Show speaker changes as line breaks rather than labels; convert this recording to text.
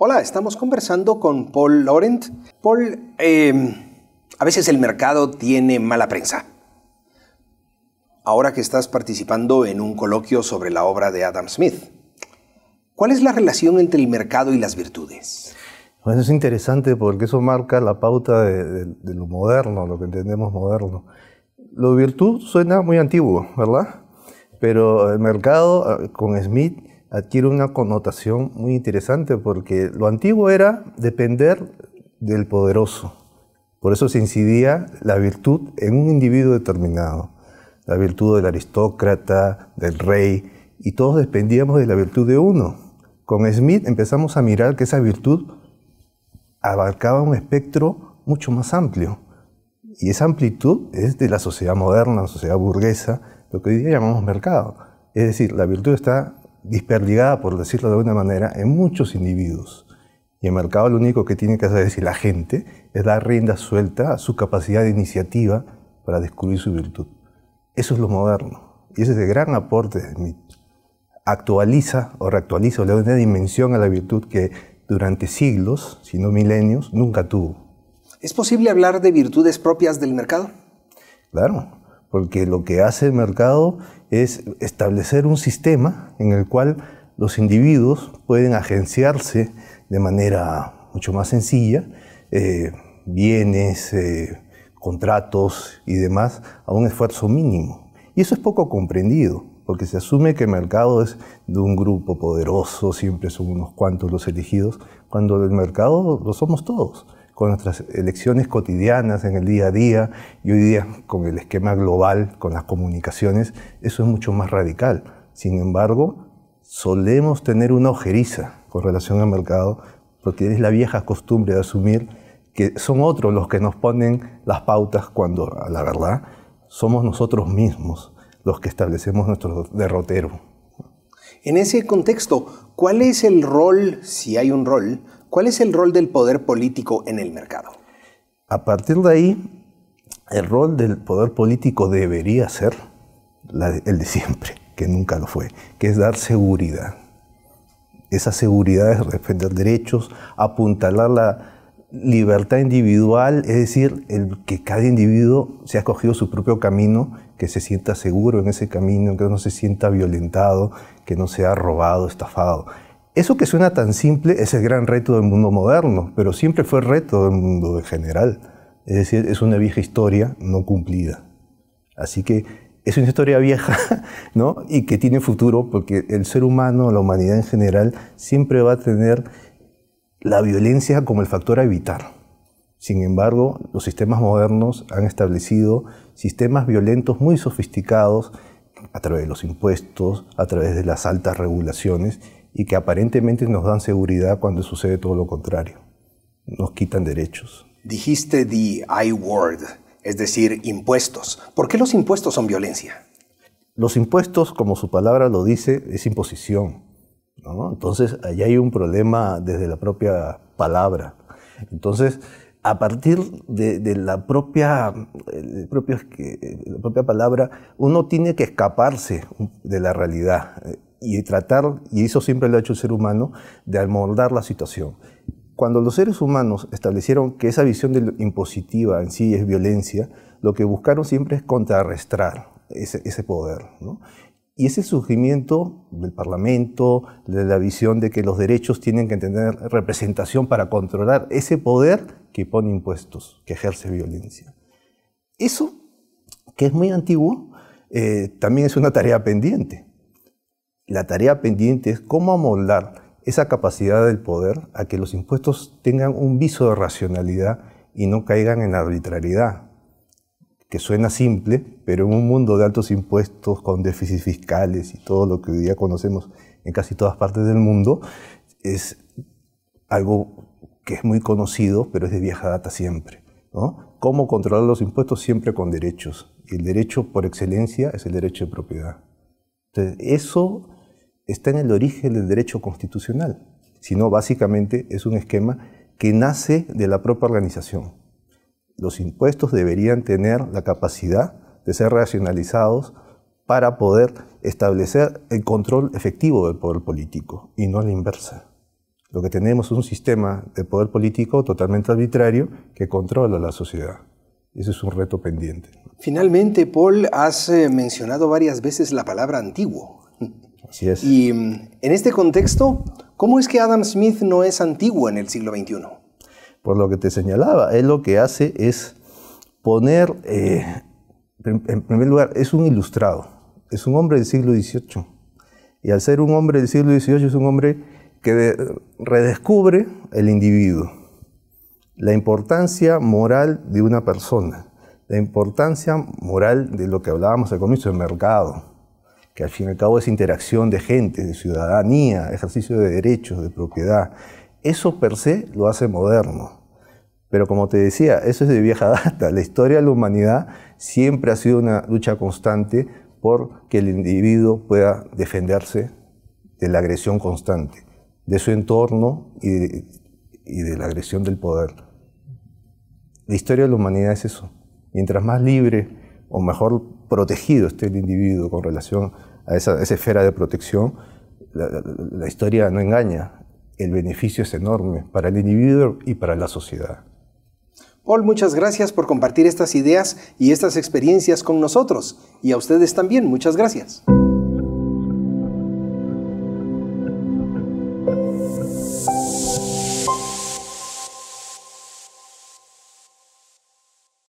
Hola, estamos conversando con Paul Laurent. Paul, eh, a veces el mercado tiene mala prensa. Ahora que estás participando en un coloquio sobre la obra de Adam Smith, ¿cuál es la relación entre el mercado y las virtudes?
Bueno, es interesante porque eso marca la pauta de, lo moderno, lo que entendemos moderno. Lo virtud suena muy antiguo, ¿verdad? Pero el mercado eh, con Smith adquiere una connotación muy interesante porque lo antiguo era depender del poderoso. Por eso se incidía la virtud en un individuo determinado, la virtud del aristócrata, del rey, y todos dependíamos de la virtud de uno. Con Smith empezamos a mirar que esa virtud abarcaba un espectro mucho más amplio. Y esa amplitud es de la sociedad moderna, la sociedad burguesa, lo que hoy día llamamos mercado. Es decir, la virtud está desperdigada, por decirlo de alguna manera, en muchos individuos. Y el mercado lo único que tiene que hacer es, decir la gente, es dar rienda suelta a su capacidad de iniciativa para descubrir su virtud. Eso es lo moderno. Y ese es el gran aporte Actualiza o reactualiza o le da una dimensión a la virtud que durante siglos, si no milenios, nunca tuvo.
¿Es posible hablar de virtudes propias del mercado?
Claro, porque lo que hace el mercado es establecer un sistema en el cual los individuos pueden agenciarse de manera mucho más sencilla eh, bienes, eh, contratos y demás a un esfuerzo mínimo. Y eso es poco comprendido, porque se asume que el mercado es de un grupo poderoso, siempre son unos cuantos los elegidos, cuando el mercado lo somos todos con nuestras elecciones cotidianas en el día a día y hoy día con el esquema global, con las comunicaciones, eso es mucho más radical. Sin embargo, solemos tener una ojeriza con relación al mercado porque es la vieja costumbre de asumir que son otros los que nos ponen las pautas cuando, a la verdad, somos nosotros mismos los que establecemos nuestro derrotero.
En ese contexto, ¿cuál es el rol, si hay un rol, ¿Cuál es el rol del poder político en el mercado?
A partir de ahí, el rol del poder político debería ser la, el de siempre, que nunca lo fue, que es dar seguridad. Esa seguridad es defender derechos, apuntalar la libertad individual, es decir, el que cada individuo se ha cogido su propio camino, que se sienta seguro en ese camino, que no se sienta violentado, que no sea robado, estafado. Eso que suena tan simple es el gran reto del mundo moderno, pero siempre fue reto del mundo en general. Es decir, es una vieja historia no cumplida. Así que es una historia vieja ¿no? y que tiene futuro porque el ser humano, la humanidad en general, siempre va a tener la violencia como el factor a evitar. Sin embargo, los sistemas modernos han establecido sistemas violentos muy sofisticados a través de los impuestos, a través de las altas regulaciones y que aparentemente nos dan seguridad cuando sucede todo lo contrario. Nos quitan derechos.
Dijiste the I word, es decir, impuestos. ¿Por qué los impuestos son violencia?
Los impuestos, como su palabra lo dice, es imposición. Entonces, ahí hay un problema desde la propia palabra. Entonces, a partir de, la, propia, el propio, de eh, la propia palabra, uno tiene que escaparse de la realidad y tratar, y eso siempre lo ha hecho el ser humano, de amoldar la situación. Cuando los seres humanos establecieron que esa visión de impositiva en sí es violencia, lo que buscaron siempre es contrarrestar ese, poder. Y ese surgimiento del Parlamento, de la visión de que los derechos tienen que tener representación para controlar ese poder que pone impuestos, que ejerce violencia. Eso, que es muy antiguo, eh, también es una tarea pendiente la tarea pendiente es cómo amoldar esa capacidad del poder a que los impuestos tengan un viso de racionalidad y no caigan en arbitrariedad, que suena simple, pero en un mundo de altos impuestos, con déficits fiscales y todo lo que hoy día conocemos en casi todas partes del mundo, es algo que es muy conocido, pero es de vieja data siempre. ¿no? ¿Cómo controlar los impuestos siempre con derechos? el derecho por excelencia es el derecho de propiedad. Entonces, eso está en el origen del derecho constitucional, sino básicamente es un esquema que nace de la propia organización. Los impuestos deberían tener la capacidad de ser racionalizados para poder establecer el control efectivo del poder político y no la inversa. Lo que tenemos es un sistema de poder político totalmente arbitrario que controla la sociedad. Ese es un reto pendiente.
Finalmente, Paul, has eh, mencionado varias veces la palabra antiguo. Y mm, en este contexto, ¿cómo es que Adam Smith no es antiguo en el siglo XXI? Por lo que te señalaba, él lo que
hace es poner, eh, en primer lugar, es un ilustrado, es un hombre del siglo XVIII. Y al ser un hombre del siglo XVIII es un hombre que redescubre el individuo, la importancia moral de una persona, la importancia moral de lo que hablábamos al comienzo, el mercado, que al fin y al cabo es interacción de gente, de ciudadanía, ejercicio de derechos, de propiedad. Eso per se lo hace moderno. Pero como te decía, eso es de vieja data. La historia de la humanidad siempre ha sido una lucha constante por que el individuo pueda defenderse de la agresión constante, de su entorno y de, la agresión del poder. La historia de la humanidad es eso. Mientras más libre o mejor protegido esté el individuo con relación a esa, esfera de protección, la historia no engaña. El beneficio es enorme para el individuo y para la sociedad.
Paul, muchas gracias por compartir estas ideas y estas experiencias con nosotros. Y a ustedes también, muchas gracias.